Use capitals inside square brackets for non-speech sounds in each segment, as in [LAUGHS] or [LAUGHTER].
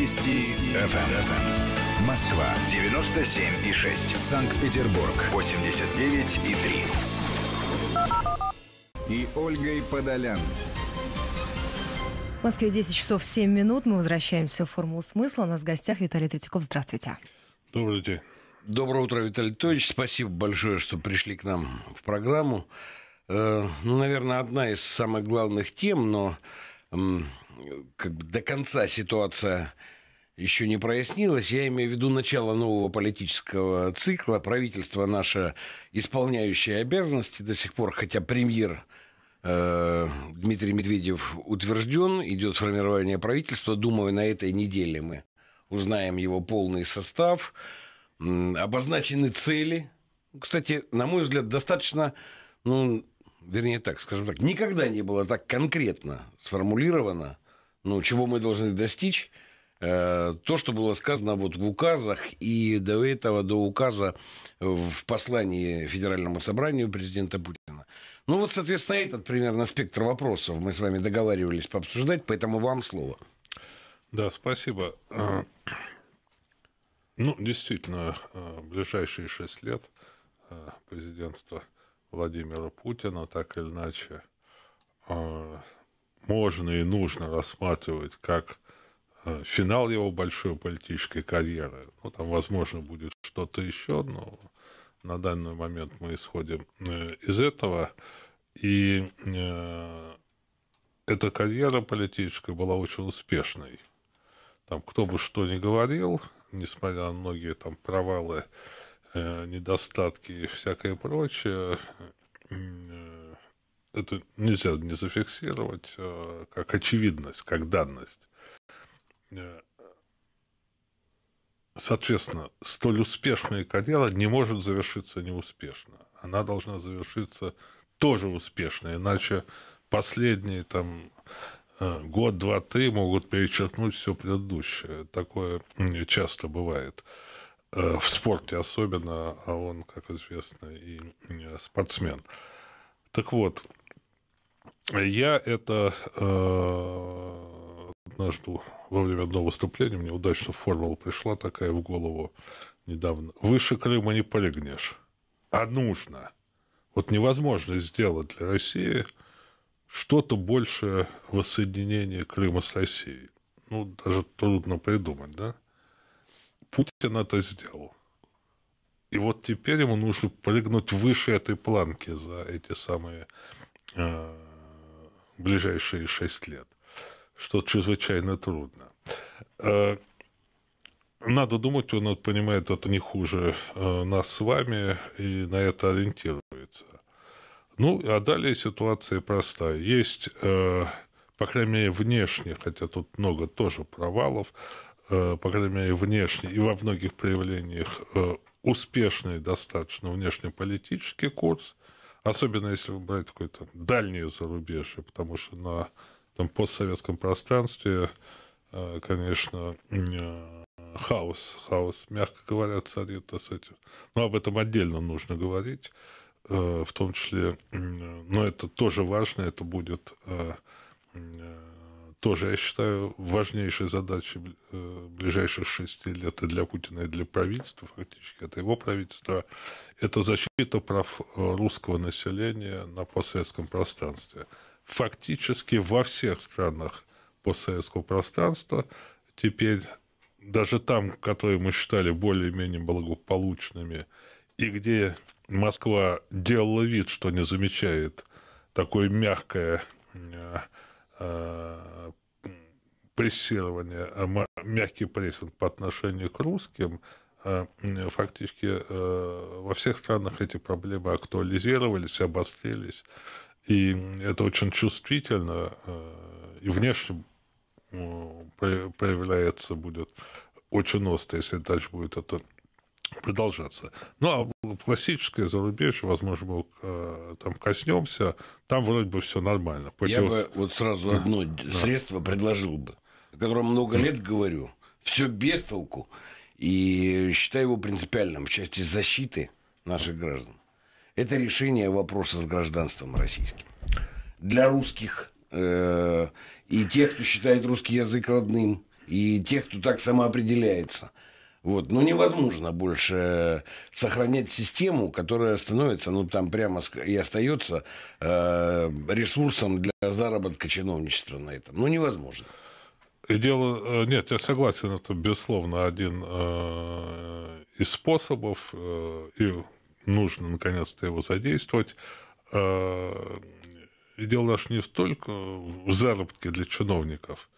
Вести ФМ. Москва 97 и 6. Санкт-Петербург 89 и 3. И Ольгой Подолян. В Москве 10 часов 7 минут. Мы возвращаемся в «Формулу смысла». У нас в гостях Виталий Третьяков. Здравствуйте. Добрый день. Доброе утро, Виталий Анатольевич. Спасибо большое, что пришли к нам в программу. Э, ну, наверное, одна из самых главных тем, но как бы до конца ситуация еще не прояснилось. Я имею в виду начало нового политического цикла. Правительство наше, исполняющее обязанности до сих пор, хотя премьер э, Дмитрий Медведев утвержден, идет формирование правительства. Думаю, на этой неделе мы узнаем его полный состав, обозначены цели. Кстати, на мой взгляд, достаточно, ну, вернее так, скажем так, никогда не было так конкретно сформулировано, ну, чего мы должны достичь Э, то, что было сказано вот в указах и до этого, до указа в послании Федеральному собранию президента Путина. Ну вот, соответственно, этот примерно спектр вопросов мы с вами договаривались пообсуждать, поэтому вам слово. Да, спасибо. Ну, действительно, э, ближайшие шесть лет э, президентства Владимира Путина, так или иначе, можно и нужно рассматривать как Э, финал его большой политической карьеры. Ну, там, возможно, будет что-то еще, но на данный момент мы исходим э, из этого. И э, эта карьера политическая была очень успешной. Там кто бы что ни говорил, несмотря на многие там провалы, недостатки и всякое прочее, это нельзя не зафиксировать как очевидность, как данность. Э, соответственно, столь успешная карьера не может завершиться неуспешно. Она должна завершиться тоже успешно, иначе последние там э, год, два, три могут перечеркнуть все предыдущее. Такое часто бывает. Э, в спорте особенно, а он, как известно, и спортсмен. Так вот, я это однажды во время одного выступления мне удачно формула пришла такая в голову недавно. Выше Крыма не полегнешь. А нужно. Вот невозможно сделать для России что-то больше воссоединения Крыма с Россией. Ну, даже трудно придумать, да? Путин это сделал. И вот теперь ему нужно полегнуть выше этой планки за эти самые э, ближайшие шесть лет что чрезвычайно трудно. Э, надо думать, он понимает это не хуже э, нас с вами и на это ориентируется. Ну, а далее ситуация простая. Есть, э, по крайней мере, внешне, хотя тут много тоже провалов, по крайней мере, внешне и во многих проявлениях успешный достаточно внешнеполитический курс, особенно если брать какой-то дальний зарубежье, потому что на там, постсоветском пространстве, э, конечно, э, хаос, хаос, мягко говоря, царит с этим. Но об этом отдельно нужно говорить, э, в том числе, но это тоже важно, это будет тоже, я считаю, важнейшей задачей ближайших шести лет и для Путина, и для правительства, фактически, это его правительство, это защита прав русского населения на постсоветском пространстве – фактически во всех странах постсоветского пространства. Теперь даже там, которые мы считали более-менее благополучными, и где Москва делала вид, что не замечает такое мягкое э, э, прессирование, а мягкий прессинг по отношению к русским, э, фактически во всех странах эти проблемы актуализировались, обострились. И это очень чувствительно э, и внешне э, проявляется будет очень остро, если дальше будет это продолжаться. Ну, а классическое зарубежье, возможно, мы э, там коснемся, там вроде бы все нормально. Пойдет... Я бы вот сразу одно средство предложил бы, о котором много лет говорю, все без толку, и считаю его принципиальным в части защиты наших граждан это решение вопроса с гражданством российским. Для русских э, и тех, кто считает русский язык родным, и тех, кто так самоопределяется. Вот. Но невозможно больше сохранять систему, которая становится, ну там прямо и остается э, ресурсом для заработка чиновничества на этом. Ну невозможно. И дело, э, нет, я согласен, это безусловно один э, из способов э, и нужно наконец-то его задействовать. Э, и дело даже не столько в заработке для чиновников.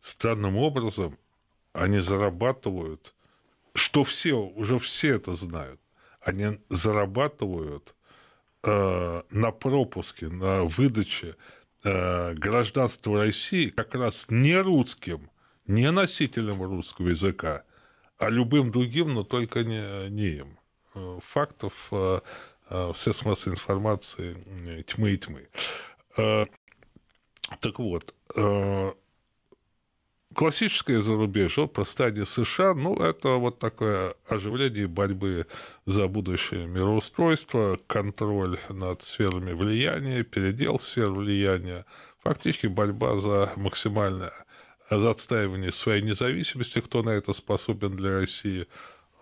Странным образом они зарабатывают, что все, уже все это знают, они зарабатывают э, на пропуске, на выдаче э, гражданства России как раз не русским, не носителем русского языка, а любым другим, но только не, не им. Э, фактов э, э, в средств массовой информации тьмы и тьмы. Так вот, классическое зарубежье, простание США, ну, это вот такое оживление борьбы за будущее мироустройство, контроль над сферами влияния, передел сфер влияния, фактически борьба за максимальное за отстаивание своей независимости, кто на это способен для России –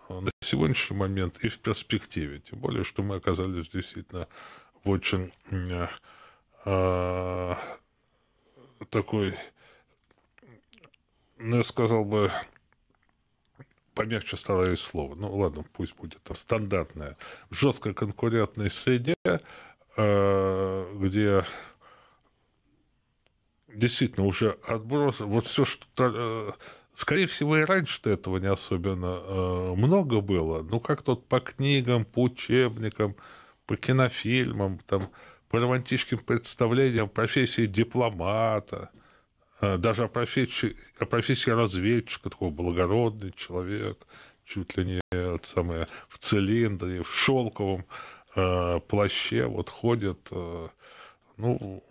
Э, на сегодняшний момент и в перспективе. Тем более, что мы оказались действительно в очень э, э такой, ну, я сказал бы, помягче стараюсь слово, ну ладно, пусть будет там стандартная, в жестко конкурентной среде, э, где действительно уже отброс, вот все, что э, Скорее всего, и раньше-то этого не особенно э, много было. Ну, как тут по книгам, по учебникам, по кинофильмам, там, по романтическим представлениям профессии дипломата, э, даже о профессии, о профессии разведчика, такой благородный человек, чуть ли не это самое, в цилиндре, в шелковом э, плаще, вот ходит, э, ну,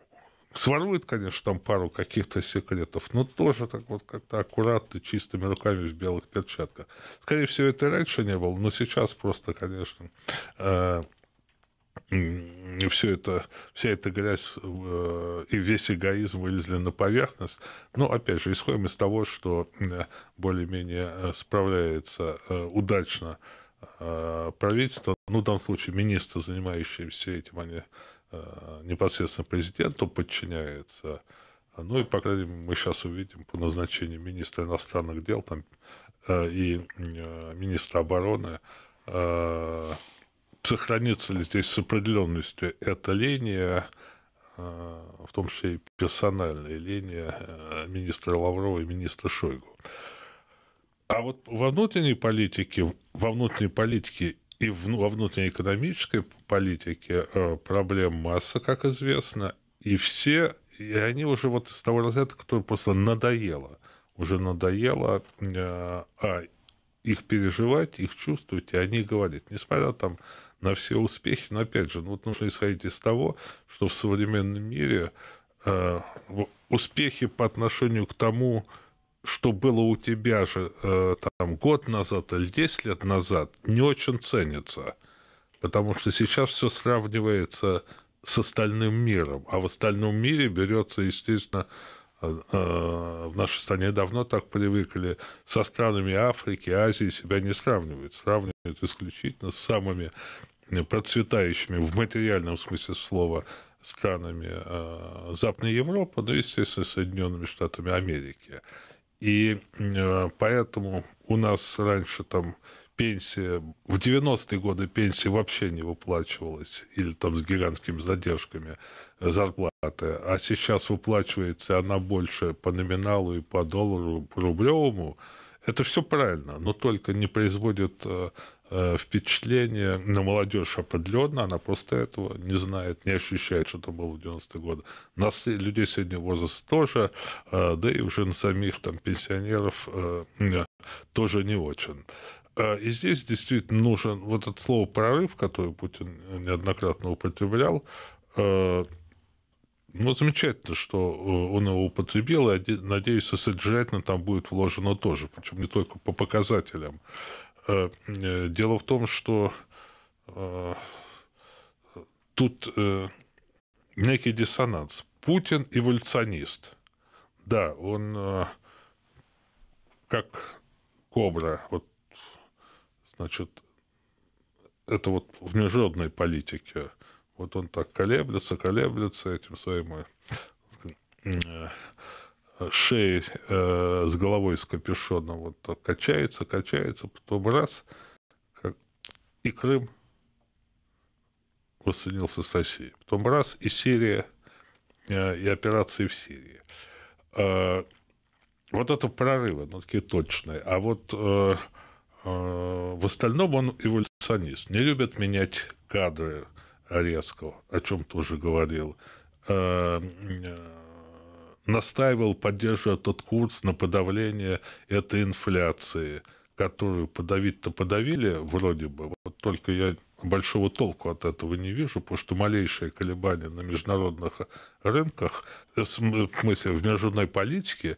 Сворует, конечно, там пару каких-то секретов, но тоже так вот как-то аккуратно, чистыми руками в белых перчатках. Скорее всего, это и раньше не было, но сейчас просто, конечно, э, все это, вся эта грязь э, и весь эгоизм вылезли на поверхность. Но, опять же, исходим из того, что э, более-менее справляется удачно правительство, ну, в данном случае министры, занимающиеся этим, они Э, непосредственно президенту подчиняется. Ну и, по крайней мере, мы сейчас увидим по назначению министра иностранных дел там, э, и э, министра обороны, сохранится ли здесь с определенностью эта линия, в том числе и персональная линия министра Лаврова и министра Шойгу. А вот во внутренней политике, во внутренней политике и в ну, во экономической политике э, проблем масса, как известно, и все, и они уже вот с того разряда, который просто надоело, уже надоело э, а, их переживать, их чувствовать, и они говорят, несмотря там на все успехи, но опять же, ну, вот нужно исходить из того, что в современном мире э, успехи по отношению к тому, что было у тебя же э, там год назад или 10 лет назад, не очень ценится. Потому что сейчас все сравнивается с остальным миром. А в остальном мире берется, естественно, э, э, в нашей стране давно так привыкли, со странами Африки, Азии себя не сравнивают. Сравнивают исключительно с самыми процветающими в материальном смысле слова странами э, Западной Европы, ну, естественно, Соединенными Штатами Америки. И э, поэтому у нас раньше там пенсия, в 90-е годы пенсия вообще не выплачивалась, или там с гигантскими задержками э, зарплаты, а сейчас выплачивается она больше по номиналу и по доллару, по рублевому, это все правильно, но только не производит э, Э, впечатление на молодежь определенно, она просто этого не знает, не ощущает, что это было в 90-е годы. Нас людей среднего возраста тоже, э, да и уже на самих там пенсионеров э, тоже не очень. И здесь действительно нужен вот это слово «прорыв», которое Путин неоднократно употреблял, ну, замечательно, что он его употребил, и, надеюсь, содержательно там будет вложено тоже, причем не только по показателям. Э, э, дело в том, что э, тут некий диссонанс. Путин эволюционист. Да, он как кобра, вот, значит, это вот в международной политике. Вот он так колеблется, колеблется этим своим шеи э, с головой с капюшоном вот так качается, качается, потом раз, как... и Крым воссоединился с Россией. Потом раз, и Сирия, э, и операции в Сирии. Э, вот это прорывы, ну, такие точные. А вот э, э, в остальном он эволюционист. Не любят менять кадры резко, о чем тоже говорил. Э, э, настаивал, поддерживая этот курс на подавление этой инфляции, которую подавить-то подавили вроде бы, вот только я большого толку от этого не вижу, потому что малейшие колебание на международных рынках, э, в смысле в международной политике,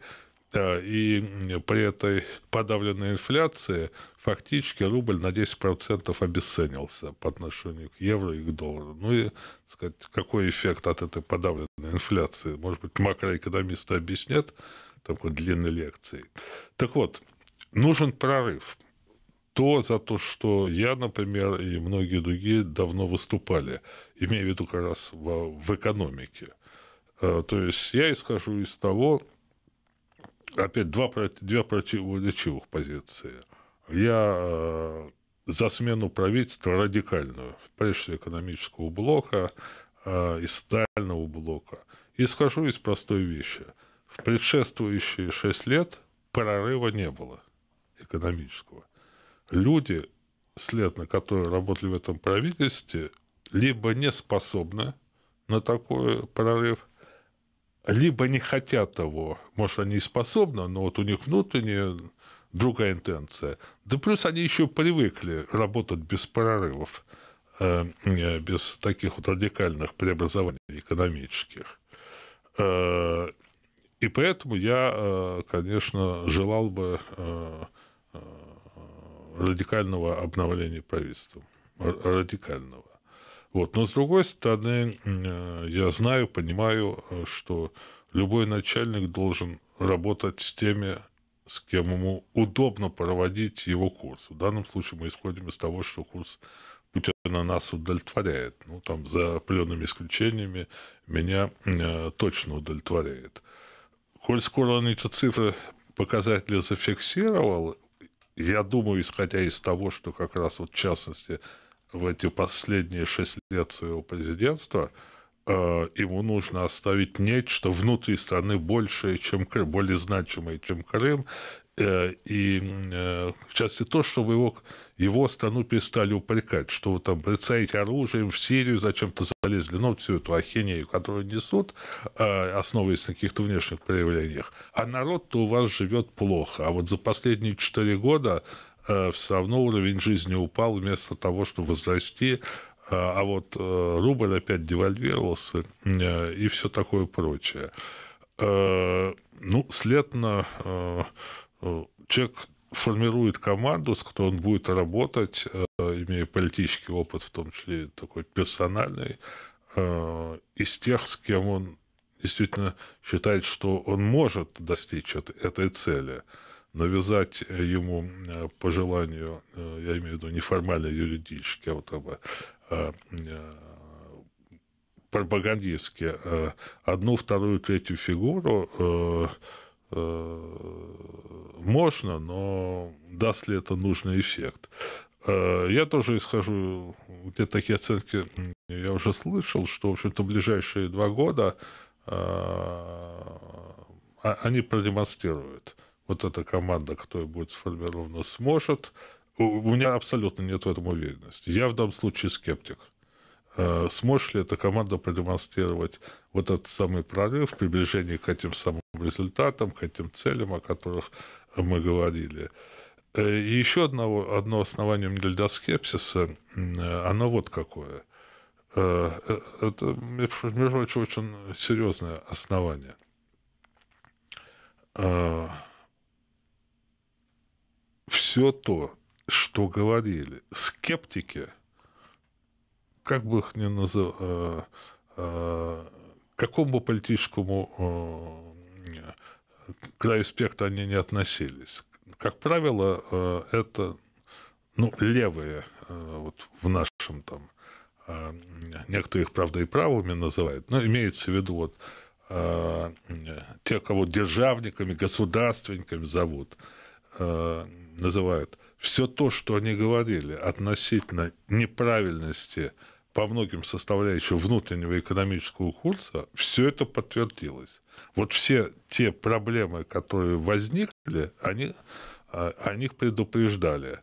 да, и при этой подавленной инфляции фактически рубль на 10% обесценился по отношению к евро и к доллару. Ну и, сказать, какой эффект от этой подавленной инфляции? Может быть, макроэкономисты объяснят такой длинной лекции. Так вот, нужен прорыв. То, за то, что я, например, и многие другие давно выступали, имея в виду как раз в, в экономике. Э, то есть я исхожу из того, опять два, две противоречивых позиции. Я э, за смену правительства радикальную, прежде экономического блока э, и социального блока. И скажу из простой вещи. В предшествующие шесть лет прорыва не было экономического. Люди, след которые работали в этом правительстве, либо не способны на такой прорыв – либо не хотят того, может, они способны, но вот у них внутренняя другая интенция. Да плюс они еще привыкли работать без прорывов, э, э, без таких вот радикальных преобразований экономических. Э, и поэтому я, конечно, желал бы радикального обновления правительства. Радикального. Вот. Но с другой стороны, э, я знаю, понимаю, э, что любой начальник должен работать с теми, с кем ему удобно проводить его курс. В данном случае мы исходим из того, что курс Путина нас удовлетворяет. Ну, там, за определенными исключениями, меня э, точно удовлетворяет. Коль скоро он эти цифры, показатели зафиксировал, я думаю, исходя из того, что как раз вот в частности в эти последние шесть лет своего президентства, э, ему нужно оставить нечто внутри страны большее, чем Крым, более значимое, чем Крым. Э, и э, в части то, чтобы его, его страну перестали упрекать, что вы там брецаете оружием в Сирию, зачем-то залезли, ну, всю эту ахинею, которую несут, основываясь на каких-то внешних проявлениях. А народ-то у вас живет плохо. А вот за последние четыре года Э, все равно уровень жизни упал вместо того, чтобы возрасти, э, а вот э, рубль опять девальвировался и все такое прочее. Ну, следно человек формирует команду, с которой он будет работать, имея политический опыт, в том числе такой персональный, из тех, с кем он действительно считает, что он может достичь этой цели – навязать э, ему э, по желанию, э, я имею в виду неформально юридически, а вот а, пропагандистски, одну, вторую, третью фигуру можно, но даст ли это нужный эффект? Я тоже исхожу, где-то такие оценки я уже слышал, что, в общем-то, в ближайшие два года а, они продемонстрируют – вот эта команда, которая будет сформирована, сможет. У меня абсолютно нет в этом уверенности. Я в данном случае скептик. Э, сможет ли эта команда продемонстрировать вот этот самый прорыв приближение к этим самым результатам, к этим целям, о которых мы говорили? Э, и еще одного, одно основание мне для скепсиса, э, оно вот какое. Это, между прочим, очень серьезное основание – все то, что говорили скептики, как бы их ни называли, э, э, какому бы политическому э, краю спектра они не относились. Как правило, это ну, левые, вот в нашем там, некоторые их правда, и правыми называют, но имеется в виду вот те, кого державниками, государственниками зовут, называют, все то, что они говорили относительно неправильности по многим составляющим внутреннего экономического курса, все это подтвердилось. Вот все те проблемы, которые возникли, они, а, о них предупреждали.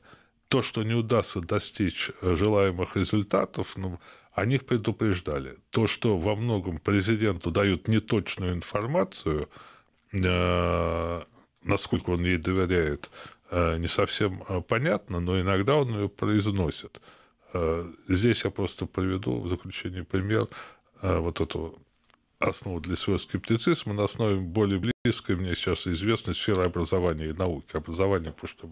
То, что не удастся достичь э, желаемых результатов, ну, о них предупреждали. То, что во многом президенту дают неточную информацию, э, насколько он ей доверяет, Э, не совсем э, понятна, но иногда он ее произносит. Э, здесь я просто приведу в заключение пример вот эту основу для своего скептицизма на основе более близкой мне сейчас известной сферы образования и науки. Образование, потому что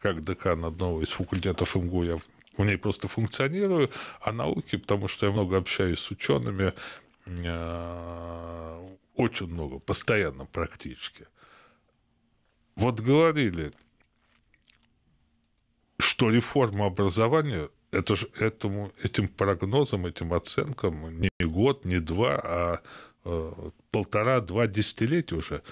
как декан одного из факультетов МГУ, я в ней просто функционирую, а науки, потому что я много общаюсь с учеными, очень много, постоянно практически. Вот говорили, что реформа образования это же этому, этим прогнозам, этим оценкам не год, не два, а э, полтора-два десятилетия уже.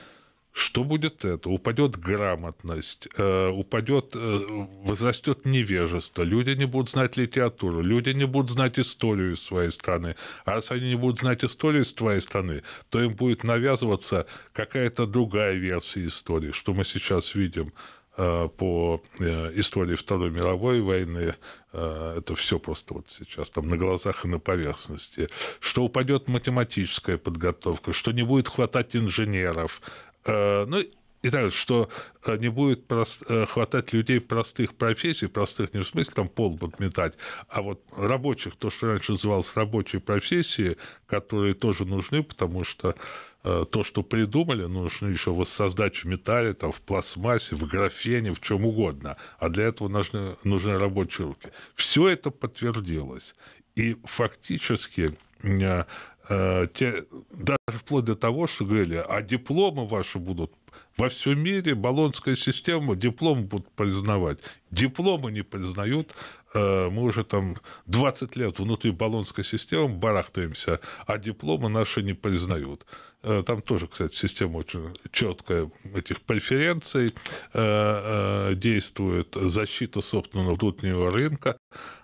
Что будет это? Упадет грамотность, э, упадет, э, возрастет невежество, люди не будут знать литературу, люди не будут знать историю своей страны. А если они не будут знать историю своей страны, то им будет навязываться какая-то другая версия истории, что мы сейчас видим – Э, по э, истории Второй мировой войны. Э, это все просто вот сейчас там на глазах и на поверхности. Что упадет математическая подготовка, что не будет хватать инженеров. Ну, и так, что не будет прост... хватать людей простых профессий, простых не в смысле там пол подметать, а вот рабочих, то, что раньше называлось рабочие профессии, которые тоже нужны, потому что Э, то, что придумали, нужно еще воссоздать в металле, там, в пластмассе, в графене, в чем угодно. А для этого нужны, нужны рабочие руки. Все это подтвердилось. И фактически э, э, те, даже вплоть до того, что говорили, а дипломы ваши будут во всем мире, баллонская система, дипломы будут признавать. Дипломы не признают, мы уже там 20 лет внутри баллонской системы барахтаемся, а дипломы наши не признают. Э, там тоже, кстати, система очень четкая этих преференций э, э, действует, защита собственного внутреннего рынка,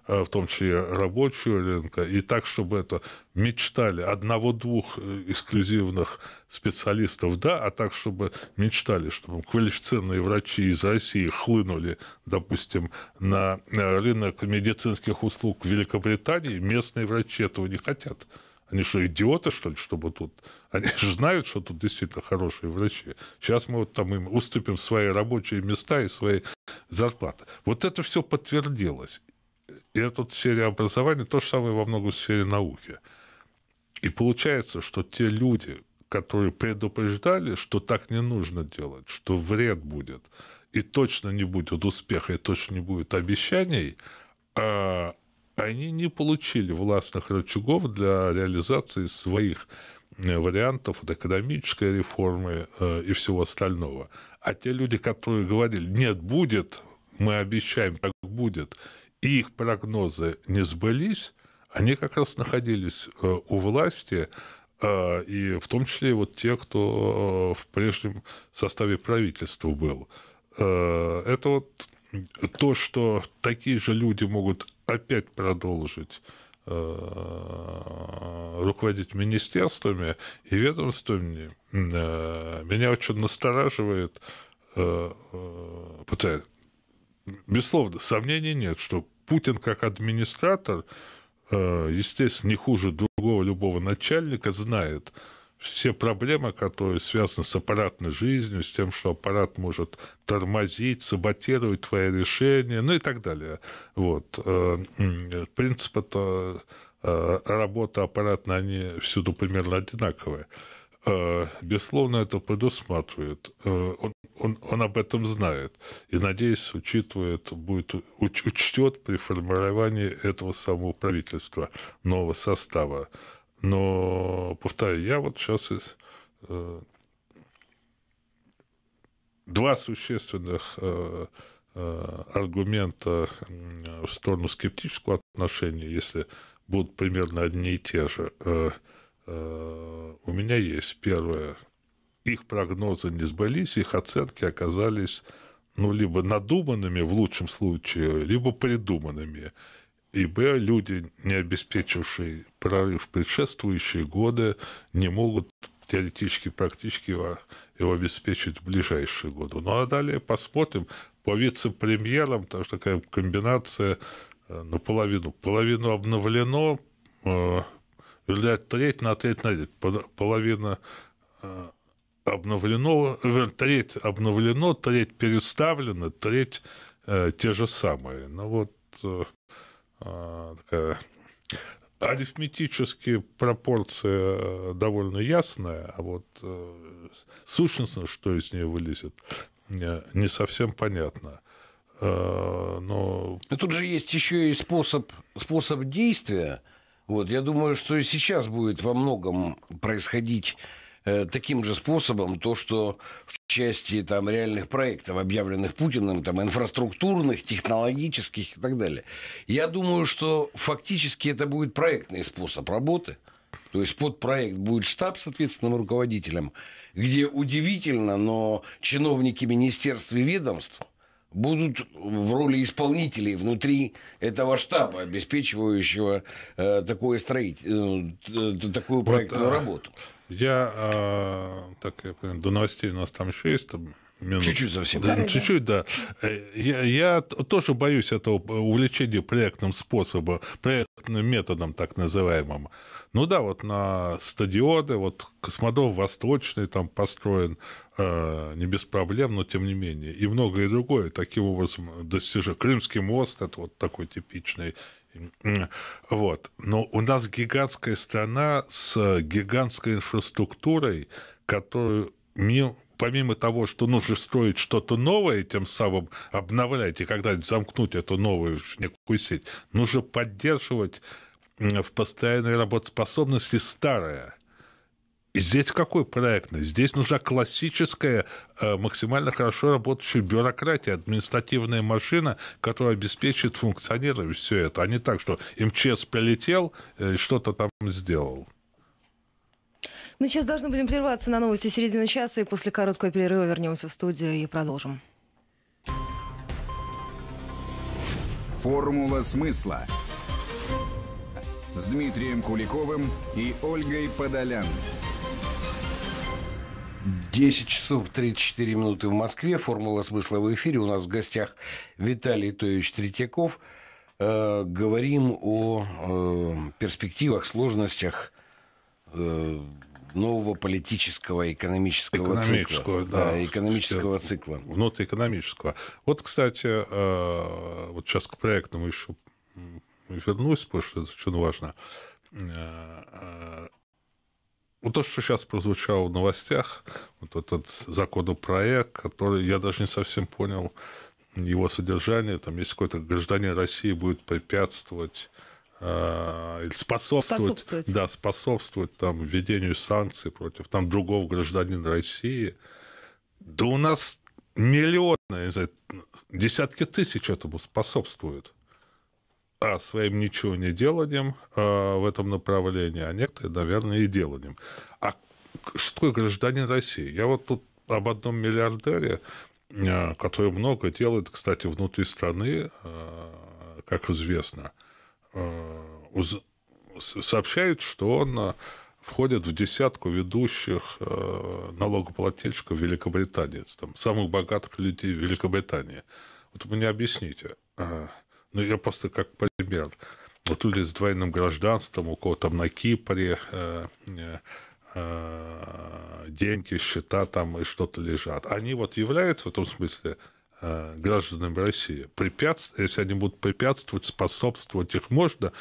в том числе рабочего рынка, и так, чтобы это мечтали одного-двух эксклюзивных специалистов, да, а так, чтобы мечтали, чтобы квалифицированные врачи из России хлынули, допустим, на рынок медицинских услуг в Великобритании, местные врачи этого не хотят. Они что, идиоты, что ли, чтобы тут... Они [LAUGHS] же знают, что тут действительно хорошие врачи. Сейчас мы вот там им уступим свои рабочие места и свои зарплаты. Вот это все подтвердилось. И это в сфере образования то же самое во многом в сфере науки. И получается, что те люди, которые предупреждали, что так не нужно делать, что вред будет, и точно не будет успеха, и точно не будет обещаний, а они не получили властных рычагов для реализации своих э, вариантов от экономической реформы э, и всего остального. А те люди, которые говорили, нет, будет, мы обещаем, так будет, и их прогнозы не сбылись, они как раз находились э, у власти, и в том числе вот те, кто в прежнем составе правительства был. Это вот то, что такие же люди могут опять продолжить э, руководить министерствами и ведомствами, э, меня очень настораживает, э, пытается, безусловно, сомнений нет, что Путин как администратор, естественно, не хуже другого любого начальника, знает, все проблемы, которые связаны с аппаратной жизнью, с тем, что аппарат может тормозить, саботировать твои решения, ну и так далее. Вот. Э, принцип это э, работы аппаратной, они всюду примерно одинаковые. Э, безусловно, это предусматривает. Он, он, он об этом знает. И, надеюсь, учитывает, будет, учтет при формировании этого самого правительства, нового состава. Но, повторяю, я вот сейчас из, э, два существенных э, э, аргумента в сторону скептического отношения, если будут примерно одни и те же, у меня есть. Первое, их прогнозы не сбылись, их оценки оказались ну, либо надуманными в лучшем случае, либо придуманными и б. люди, не обеспечившие прорыв предшествующие годы, не могут теоретически, практически его, его обеспечить в ближайшие годы. Ну а далее посмотрим по вице-премьерам, тоже такая комбинация э, наполовину. Половину обновлено, э, вернее, треть на треть на треть. Половина э, обновлено, вернее, треть обновлено, треть переставлена, треть э, те же самые. Ну вот э, а, такая арифметические пропорции э, довольно ясная, а вот э, сущностно, что из нее вылезет, не совсем понятно. Э, но... Но тут же есть еще и способ, способ действия. Вот, я думаю, что и сейчас будет во многом происходить Э, таким же способом то, что в части там, реальных проектов, объявленных Путиным, там, инфраструктурных, технологических и так далее. Я думаю, что фактически это будет проектный способ работы. То есть под проект будет штаб с ответственным руководителем, где удивительно, но чиновники министерств и ведомств будут в роли исполнителей внутри этого штаба, обеспечивающего э, такое строить, э, э такую проектную вот, э, работу. Я, а, так я понимаю, до новостей у нас там еще есть там минут. Чуть-чуть совсем. Да, чуть-чуть, да. Э, я, я тоже боюсь этого э, увлечения проектным способом, проектным методом так называемым. Ну да, вот на стадионы, вот Космодом Восточный там построен э, не без проблем, но тем не менее. И многое другое таким образом достижение. Крымский мост, это вот такой типичный вот. Но у нас гигантская страна с э, гигантской инфраструктурой, которую помимо того, что нужно строить что-то новое, тем самым обновлять и когда-нибудь замкнуть эту новую некую сеть, нужно поддерживать в постоянной работоспособности старое. И здесь какой проектный? Здесь нужна классическая, э, максимально хорошо работающая бюрократия, административная машина, которая обеспечит функционирование все это, а не так, что МЧС прилетел, э, что-то там сделал. Мы сейчас должны будем прерваться на новости середины часа, и после короткого перерыва вернемся в студию и продолжим. Формула смысла с Дмитрием Куликовым и Ольгой Подолян. 10 часов 34 минуты в Москве. Формула смысла в эфире. У нас в гостях Виталий Тойевич Третьяков. Э, говорим о э, перспективах, сложностях э, нового политического экономического, экономического цикла. Да, да, экономического цикла. Внутриэкономического. Вот, кстати, э, вот сейчас к проектному еще вернусь, потому что это очень важно э, э, вот ну, то, что сейчас прозвучало в новостях, вот этот законопроект, который я даже не совсем понял его содержание, там есть какой-то гражданин России будет препятствовать э, или способствовать, способствовать. Да, способствовать там, введению санкций против там, другого гражданина России. Да у нас миллионы, десятки тысяч этому способствуют а своим ничего не деланием а, в этом направлении, а некоторые, наверное, и деланием. А что такое гражданин России? Я вот тут об одном миллиардере, а, который много делает, кстати, внутри страны, а, как известно, а, сообщает, что он входит в десятку ведущих налогоплательщиков Великобритании, там, самых богатых людей Великобритании. Вот вы мне объясните, ну, я просто как пример. Вот люди с двойным гражданством, у кого там на Кипре э, э, э, деньги, счета там и что-то лежат. Они вот являются в этом смысле э, гражданами России. Препятств... Если они будут препятствовать, способствовать, их можно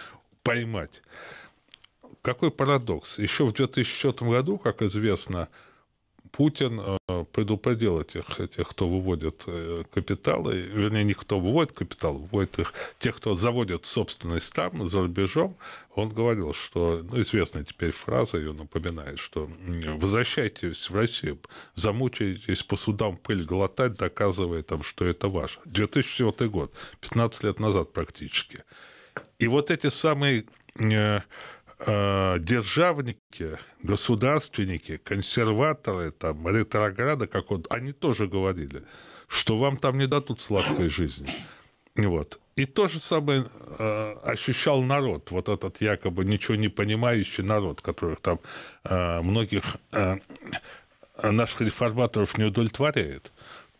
поймать. Какой парадокс? Еще в 2004 году, как известно, Путин э, предупредил этих, тех, кто выводит э, капиталы, вернее, не кто выводит капитал, выводит их, тех, кто заводит собственность там, за рубежом, он говорил, что, ну, известная теперь фраза ее напоминает, что возвращайтесь в Россию, замучаетесь по судам пыль глотать, доказывая там, что это ваше. 2004 год, 15 лет назад практически. И вот эти самые э, Э, державники, государственники, консерваторы, там, ретрограды, как он, они тоже говорили, что вам там не дадут сладкой жизни. Вот. И то же самое э, ощущал народ, вот этот якобы ничего не понимающий народ, которых там э, многих э, наших реформаторов не удовлетворяет.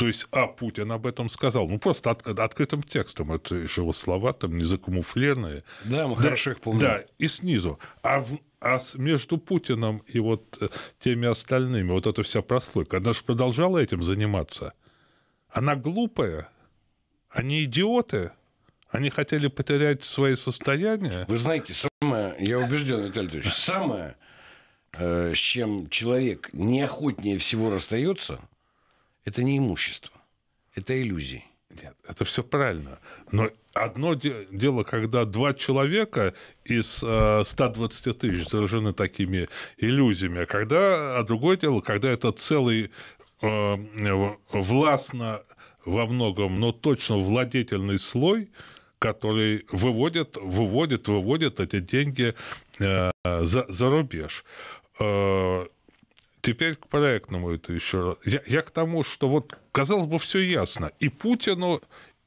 То есть, а Путин об этом сказал. Ну, просто от, открытым текстом. Это же его слова там не Да, мы да, хорошо их помним. Да, и снизу. А, в, а между Путиным и вот э, теми остальными, вот эта вся прослойка, она же продолжала этим заниматься. Она глупая. Они идиоты. Они хотели потерять свои состояния. Вы знаете, самое, я убежден, Виталий Ильич, самое, э, с чем человек неохотнее всего расстается, это не имущество, это иллюзии. Нет, это все правильно. Но одно де- дело, когда два человека из э, 120 тысяч заражены такими иллюзиями, а, когда, а другое дело, когда это целый э, властно во многом, но точно владетельный слой, который выводит, выводит, выводит эти деньги э, за, за рубеж. Э, Теперь к проектному это еще раз. Я, я к тому, что вот, казалось бы, все ясно. И Путину,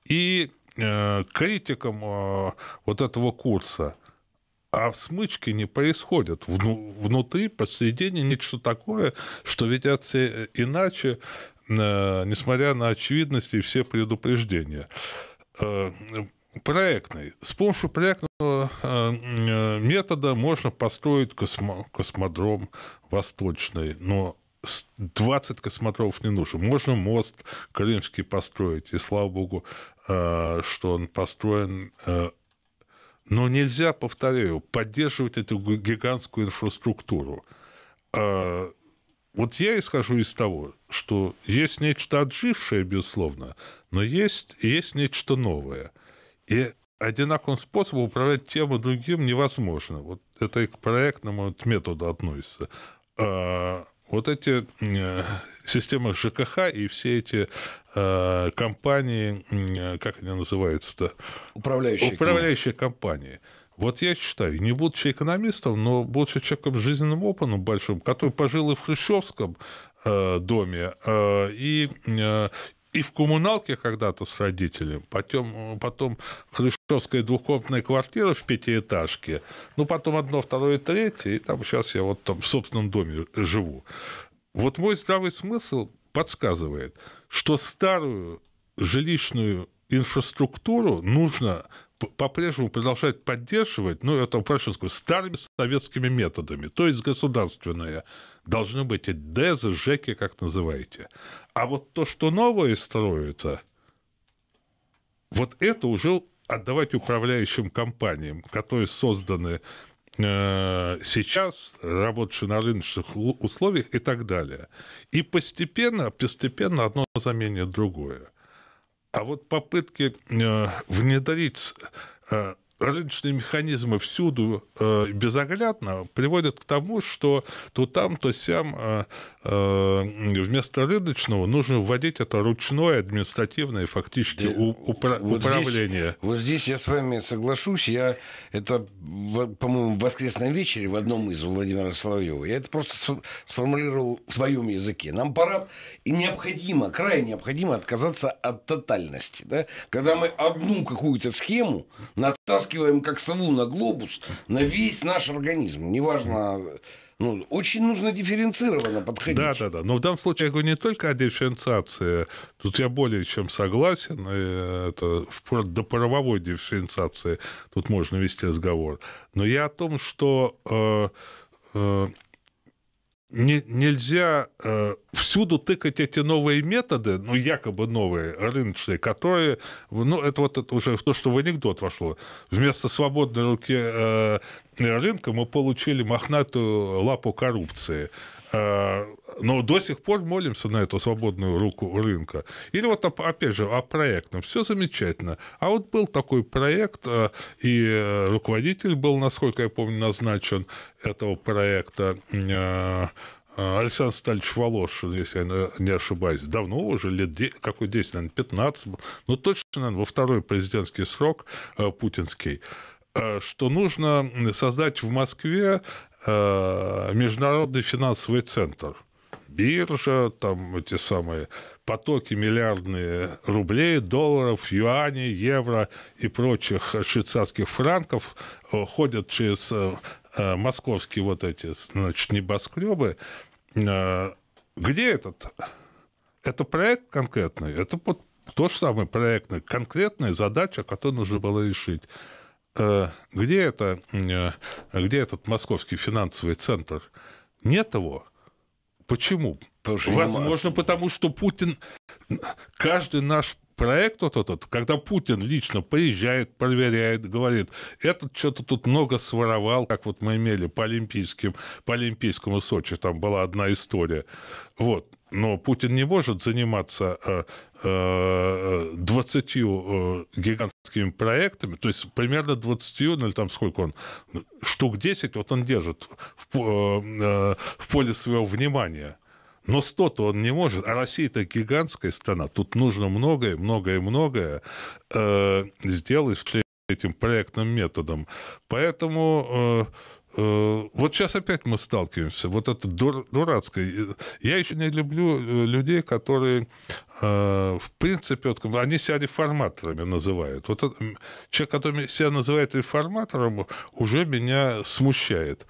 и э, критикам э, вот этого курса. А смычки не происходят. Вну, внутри, посередине нечто такое, что ведят все э, иначе, э, несмотря на очевидность и все предупреждения. Э, проектный. С помощью проектного э, э, метода можно построить космо, космодром восточный, но 20 космодромов не нужно. Можно мост крымский построить, и слава богу, э, что он построен. Но нельзя, повторяю, поддерживать эту гигантскую инфраструктуру. Вот я исхожу из того, что есть нечто отжившее, безусловно, но есть, есть нечто новое – и одинаковым способом управлять тем и другим невозможно. Вот это и к проектному методу относится. А, вот эти э, системы ЖКХ и все эти э, компании, как они называются-то? Управляющие. Управляющие компании. Вот я считаю, не будучи экономистом, но будучи человеком с жизненным опытом большим, который пожил и в Хрущевском э, доме, и и в коммуналке когда-то с родителями, потом, потом хрущевская двухкомнатная квартира в пятиэтажке, ну, потом одно, второе, третье, и там сейчас я вот там в собственном доме живу. Вот мой здравый смысл подсказывает, что старую жилищную инфраструктуру нужно по-прежнему продолжать поддерживать, ну, это проще сказать, старыми советскими методами, то есть государственные должны быть и ДЭЗы, ЖЭКи, как называете. А вот то, что новое строится, вот это уже отдавать а управляющим компаниям, которые созданы э, сейчас, работающие на рыночных условиях и так далее. И постепенно, постепенно одно заменит другое. А вот попытки э, внедрить э, рыночные механизмы всюду э, безоглядно приводят к тому, что то там, то сям э, э, вместо рыночного нужно вводить это ручное административное фактически да, упра- вот управление. Здесь, вот здесь я с вами соглашусь. Я это, по-моему, в воскресном вечере в одном из Владимира Соловьева. Я это просто сформулировал в своем языке. Нам пора и необходимо, крайне необходимо отказаться от тотальности. Да? Когда мы одну какую-то схему на втаскиваем как сову на глобус на весь наш организм. Неважно, ну, очень нужно дифференцированно подходить. Да, да, да. Но в данном случае я говорю не только о дифференциации. Тут я более чем согласен. Э, это до правовой дифференциации тут можно вести разговор. Но я о том, что э, э, не, нельзя э, всюду тыкать эти новые методы, ну, якобы новые, рыночные, которые, ну, это вот это уже то, что в анекдот вошло. Вместо свободной руки э, рынка мы получили мохнатую лапу коррупции. Э, но до сих пор молимся на эту свободную руку рынка. Или вот, опять же, о проектном. Все замечательно. А вот был такой проект, э, и э, руководитель был, насколько я помню, назначен этого проекта Александр Стальевич Волошин, если я не ошибаюсь, давно уже, лет 10, какой 10, наверное, 15, ну, точно, наверное, во второй президентский срок путинский. Э, что нужно создать в Москве э, международный финансовый центр. Биржа, там эти самые потоки миллиардные рублей, долларов, юаней, евро и прочих швейцарских франков э, ходят через московские вот эти, значит, небоскребы. Где этот? Это проект конкретный, это вот то же самое проектное, конкретная задача, которую нужно было решить. Э, где, это, э, где этот московский финансовый центр? Нет его. Почему? Потому Возможно, потому что Путин... Каждый наш проект вот этот, когда Путин лично приезжает, проверяет, говорит, этот что-то тут много своровал, как вот мы имели по, олимпийским, по Олимпийскому Сочи, там была одна история. Вот но Путин не может заниматься 20 э, э, э, гигантскими проектами, то есть примерно 20, ну или там сколько он, ну, штук 10 вот он держит в, поле своего внимания. Но 100-то он не может. А россия это гигантская страна. Тут нужно многое, многое, многое сделать этим проектным методом. Поэтому э, Э, вот сейчас опять мы сталкиваемся. Вот это дур, дурацкое. Я еще не люблю э, людей, которые, э, в принципе, они себя реформаторами называют. Вот человек, который себя называет реформатором, уже меня смущает.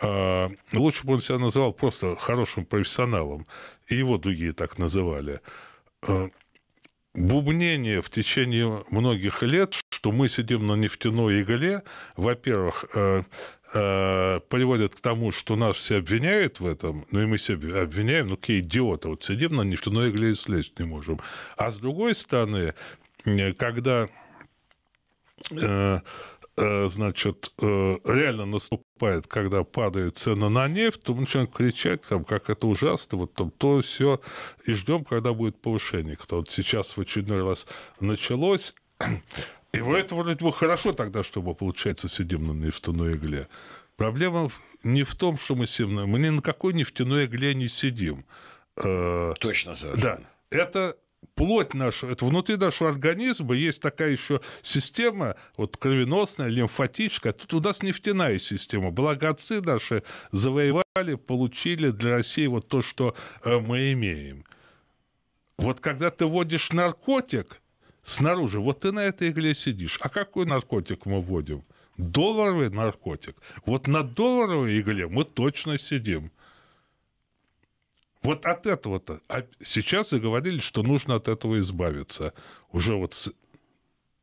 Лучше бы он себя называл просто хорошим профессионалом. И его другие так называли. Бубнение в течение многих лет что мы сидим на нефтяной игле, во-первых, э, э, приводит к тому, что нас все обвиняют в этом, ну и мы себя обвиняем, ну какие идиоты, вот сидим на нефтяной игле и слезть не можем. А с другой стороны, э, когда значит, реально наступает, когда падают цены на нефть, то мы начинаем кричать, там, как это ужасно, вот там то все, и ждем, когда будет повышение. Кто вот сейчас в очередной раз началось, его это вроде бы хорошо тогда, чтобы получается, сидим на нефтяной игле. Проблема не в том, что мы сидим на... Мы ни на какой нефтяной игле не сидим. Э, Точно совершенно. Да. Это плоть наша, это внутри нашего организма есть такая еще система, вот кровеносная, лимфатическая, тут у нас нефтяная система. Благо отцы наши завоевали, получили для России вот то, что э, мы имеем. Вот когда ты вводишь наркотик, снаружи. Вот ты на этой игле сидишь. А какой наркотик мы вводим? Долларовый наркотик. Вот на долларовой игле мы точно сидим. Вот от этого-то. А сейчас заговорили, что нужно от этого избавиться. Уже вот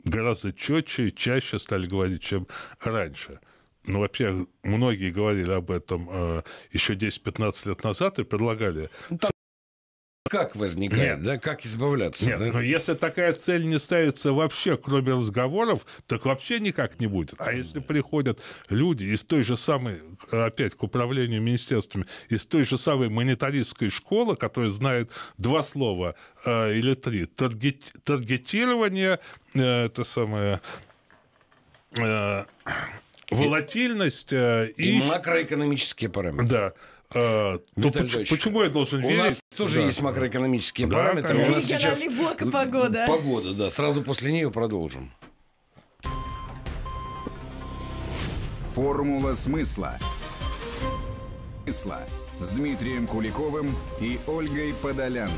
гораздо четче и чаще стали говорить, чем раньше. Ну, во-первых, многие говорили об этом э, еще 10-15 лет назад и предлагали... Ну, там как возникает, Нет. да, как избавляться. Нет, да? но ну, если такая цель не ставится вообще, кроме разговоров, так вообще никак не будет. А если приходят люди из той же самой, опять к управлению министерствами, из той же самой монетаристской школы, которая знает два слова э, или три, таргет, таргетирование, э, это самое... Э, волатильность э, и, и макроэкономические параметры. Да. А, то поч- почему я должен верить? У нас тоже да. есть макроэкономические да, параметры. Конечно. У нас сейчас блок и погода. Погода, да. Сразу после нее продолжим. Формула смысла. Смысла с Дмитрием Куликовым и Ольгой Подолян.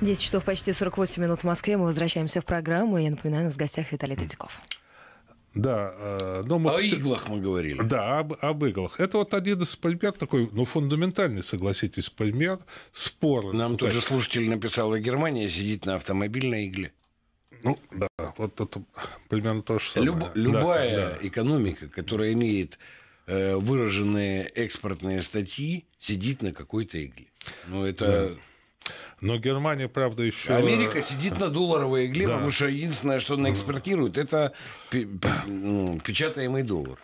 10 часов почти 48 минут в Москве. Мы возвращаемся в программу. Я напоминаю, у нас в гостях Виталий Третьяков. Да, э, но мы... О иглах мы говорили. Да, об, об иглах. Это вот один из пример такой, ну, фундаментальный, согласитесь, пример спор. Нам тут же слушатель написал, Германия сидит на автомобильной игле. Ну, да, вот это примерно то же самое. Люб, любая да, да. экономика, которая имеет э, выраженные экспортные статьи, сидит на какой-то игле. Ну, это... Да но Германия, правда, еще... Америка сидит на долларовой игле, да. потому что единственное, что она экспортирует, это печатаемый доллар.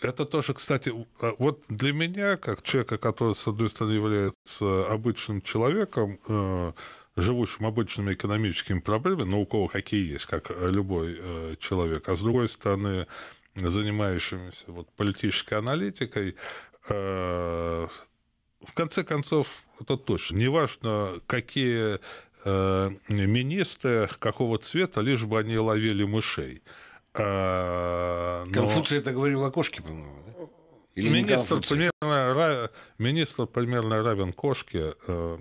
Это тоже, кстати, а, вот для меня, как человека, который, с одной стороны, является обычным человеком, э, живущим обычными экономическими проблемами, но у кого какие есть, как э, любой э, человек, а с другой стороны, занимающимся вот, политической аналитикой, в конце концов, это точно. Неважно, какие э, министры какого цвета, лишь бы они ловили мышей. А, но... Конфуций это говорил в окошке, по-моему, да? Или министр, примерно, министр примерно равен кошке э,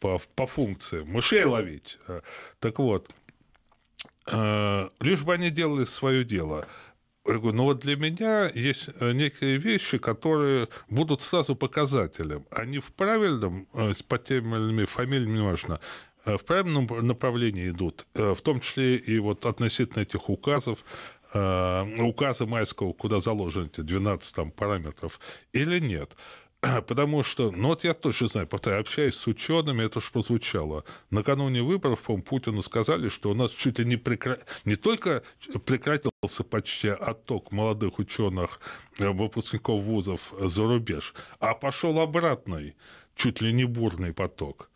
по, по функции. Мышей ловить. Э, так вот, лишь бы они делали свое дело – я говорю, ну вот для меня есть э, некие вещи, которые будут сразу показателем. Они а в правильном, э, по тем или иным фамилиям не э, в правильном направлении идут, в том числе и вот относительно этих указов, указы майского, куда заложены эти 12 там, параметров, или нет. [CLEARS THROAT] Потому что, ну вот я точно знаю, потому общаюсь с учеными, это же прозвучало. Накануне выборов, по Путину сказали, что у нас чуть ли не, прекра... не только прекратился почти отток молодых ученых, э, выпускников вузов за рубеж, а пошел обратный, чуть ли не бурный поток.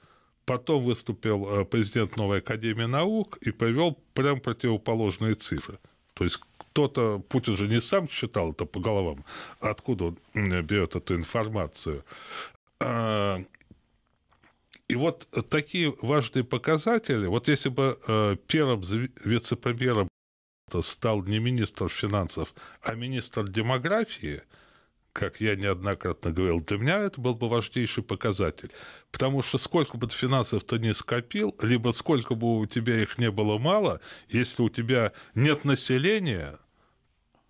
Потом выступил э, президент новой академии наук и привел прям противоположные цифры. То есть кто-то, Путин же не сам читал это по головам, откуда он берет эту информацию. А, и вот такие важные показатели, вот если бы э, первым вице-премьером стал не министр финансов, а министр демографии – как я неоднократно говорил, для меня это был бы важнейший показатель. Потому что сколько бы ты финансов ты не скопил, либо сколько бы у тебя их не было мало, если у тебя нет населения,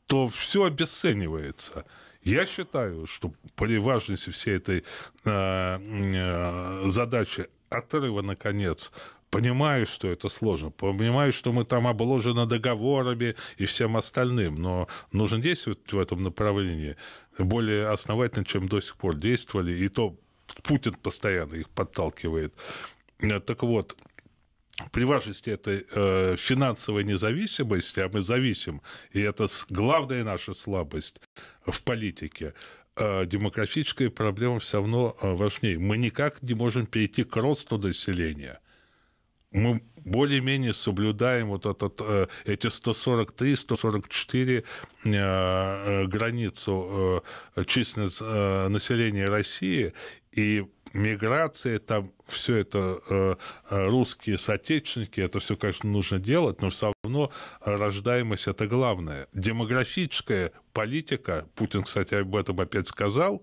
то все обесценивается. Я считаю, что по важности всей этой э, э, задачи отрыва, наконец, понимаю, что это сложно, понимаю, что мы там обложены договорами и всем остальным, но нужно действовать в этом направлении более основательно, чем до сих пор действовали, и то Путин постоянно их подталкивает. Э, так вот, при важности этой э, финансовой независимости, а мы зависим, и это главная наша слабость в политике, э, демографическая проблема все равно э, важнее. Мы никак не можем перейти к росту населения мы более-менее соблюдаем вот этот, э, эти 143-144 э, э, границу численность населения России, и миграция, там все это э, русские соотечественники, это все, конечно, нужно делать, но все равно рождаемость это главное. Демографическая политика, Путин, кстати, об этом опять сказал,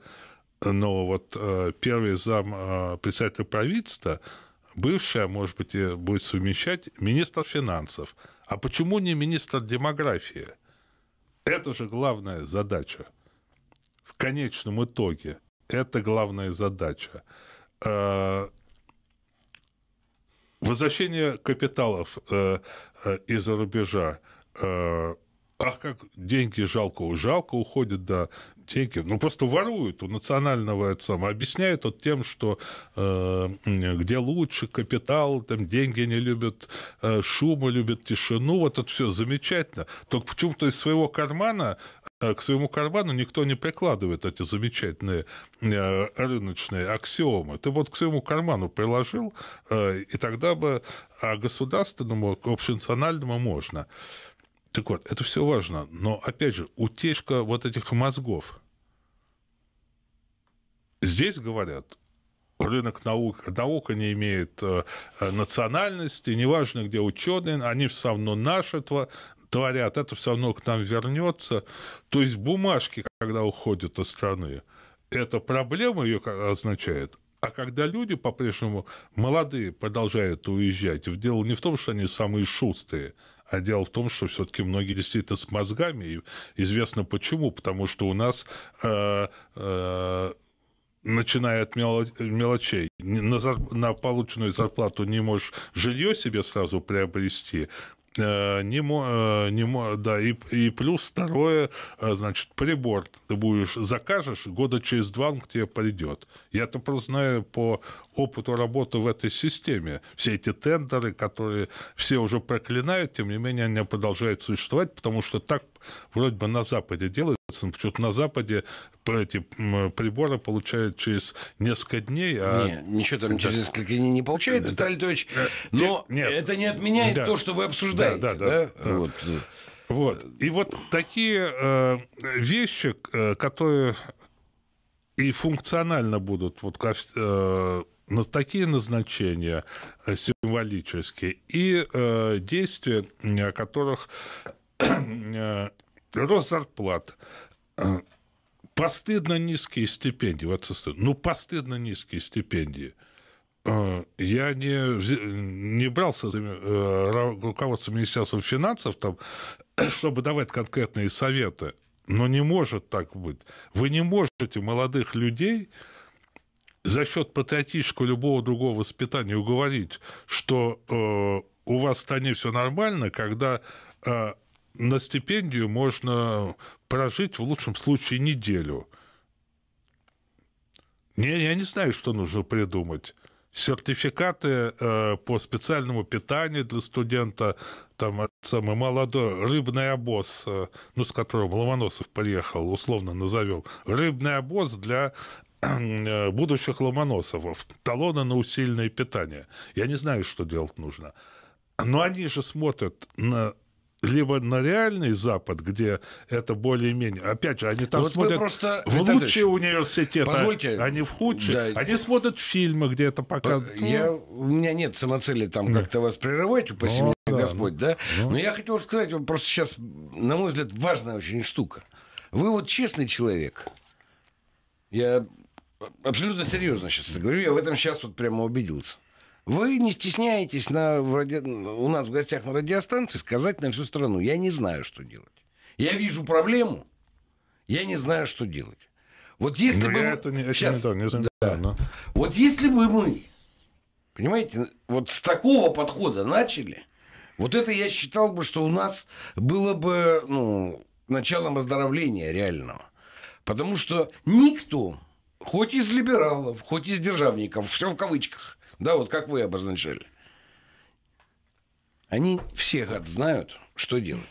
но вот э, первый зам э, правительства бывшая, может быть, будет совмещать министр финансов. А почему не министр демографии? Это же главная задача. В конечном итоге это главная задача. Э, возвращение капиталов э, э, из-за рубежа. Ах, как деньги жалко, жалко уходят да, аптеки, ну просто воруют у национального это самое, объясняют вот тем, что э, где лучше капитал, там деньги не любят, э, шума любят тишину, вот это все замечательно. Только почему-то из своего кармана э, к своему карману никто не прикладывает эти замечательные э, рыночные аксиомы. Ты вот к своему карману приложил, э, и тогда бы а государственному, к общенациональному можно. Так вот, это все важно. Но, опять же, утечка вот этих мозгов. Здесь говорят, рынок наук, наука не имеет э, национальности, неважно, где ученые, они все равно наши творят, это все равно к нам вернется. То есть бумажки, когда уходят из страны, это проблема ее означает. А когда люди по-прежнему молодые продолжают уезжать, дело не в том, что они самые шустые – а дело в том, что все-таки многие действительно с мозгами. И известно почему. Потому что у нас... Э, э, начиная от мелочей. На, зар... на полученную зарплату не можешь жилье себе сразу приобрести, Э, не, мо, э, не да, и, и плюс второе, э, значит, прибор ты будешь, закажешь, года через два он к тебе придет. я это просто знаю по опыту работы в этой системе. Все эти тендеры, которые все уже проклинают, тем не менее они продолжают существовать, потому что так вроде бы на Западе делают. Хедсон что-то на Западе эти приборы получают через несколько дней. А... Нет, ничего там через несколько дней не получает, да. Виталий Львович, но Нет. это не отменяет да. то, что вы обсуждаете. Да, да, да. да? Вот. Вот. И вот такие э, вещи, э, которые и функционально будут, вот э, на такие назначения э, символические и э, действия, о которых э, [CLEARS THROAT] э рост зарплат, а, постыдно низкие стипендии. Вот состоят. Ну, постыдно низкие стипендии. А, я не, не брался э, руководством Министерства финансов, там, [COUGHS] чтобы давать конкретные советы. Но не может так быть. Вы не можете молодых людей за счет патриотического любого другого воспитания уговорить, что э, у вас в стране все нормально, когда э, на стипендию можно прожить в лучшем случае неделю. Не, я не знаю, что нужно придумать. Сертификаты э, по специальному питанию для студента, там самый молодой рыбный обоз, э, ну с которым Ломоносов приехал, условно назовем, рыбный обоз для э, будущих Ломоносовов, талоны на усиленное питание. Я не знаю, что делать нужно. Но они же смотрят на либо на реальный Запад, где это более-менее... Опять же, они там вот смотрят просто... в Виталий лучшие университеты, позвольте... а не в худшие. Да. Они смотрят фильмы, где это пока... Я... У меня нет самоцели там как-то вас прерывать, упаси ну, меня да, ну, Господь, ну, да? Ну. Но я хотел сказать, вам просто сейчас, на мой взгляд, важная очень штука. Вы вот честный человек. Я абсолютно серьезно сейчас говорю, я в этом сейчас вот прямо убедился. Вы не стесняетесь на, ради... у нас в гостях на радиостанции сказать на всю страну, я не знаю, что делать. Я вижу проблему, я не знаю, что делать. Вот если ну, бы... мы... Вот если бы мы, понимаете, вот с такого подхода начали, вот это я считал бы, что у нас было бы ну, началом оздоровления реального. Потому что никто, хоть из либералов, хоть из державников, все в кавычках, да, вот как вы обозначали, они все гад знают, что делать.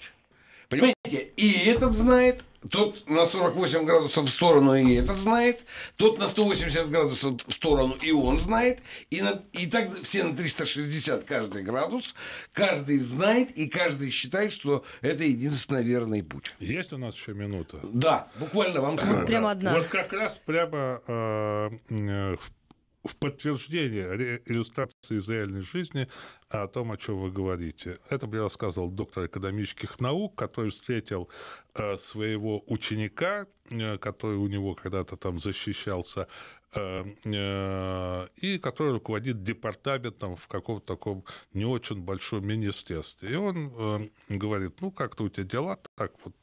Понимаете, и этот знает, тот на 48 градусов в сторону и этот знает, тот на 180 градусов в сторону и он знает, и, на, и так все на 360 каждый градус, каждый знает и каждый считает, что это единственно верный путь. Есть у нас еще минута? Да, буквально вам скажу. Прямо одна. Вот как раз прямо э, э в в подтверждение иллюстрации из реальной жизни а о том, о чем вы говорите. Это мне рассказывал доктор экономических наук, который встретил э, своего ученика, э, который у него когда-то там защищался, э, и который руководит департаментом в каком-то таком не очень большом министерстве. И он говорит, ну, как-то у тебя дела, так вот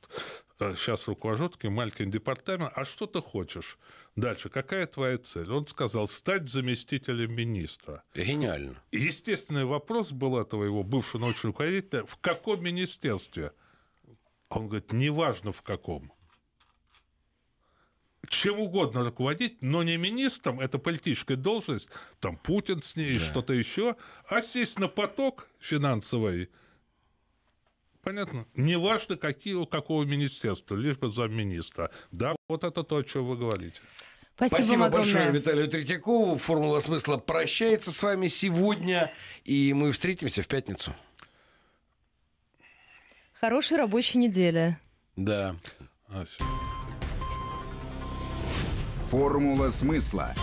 сейчас руковожу таким маленьким департаментом, а что ты хочешь? Дальше, какая твоя цель? Он сказал, стать заместителем министра. Гениально гениально. Естественный вопрос был этого его бывшего научного руководителя, в каком министерстве? Он говорит, неважно в каком. Чем угодно руководить, но не министром, это политическая должность, там Путин с ней, да. что-то еще, а сесть на поток финансовый, понятно? Неважно, какие, у какого министерства, лишь бы замминистра. Да, вот это то, о чем вы говорите. Спасибо, Спасибо большое Виталию Третьякову. Формула смысла прощается с вами сегодня, и мы встретимся в пятницу. Хорошей рабочей недели. Да. Формула смысла.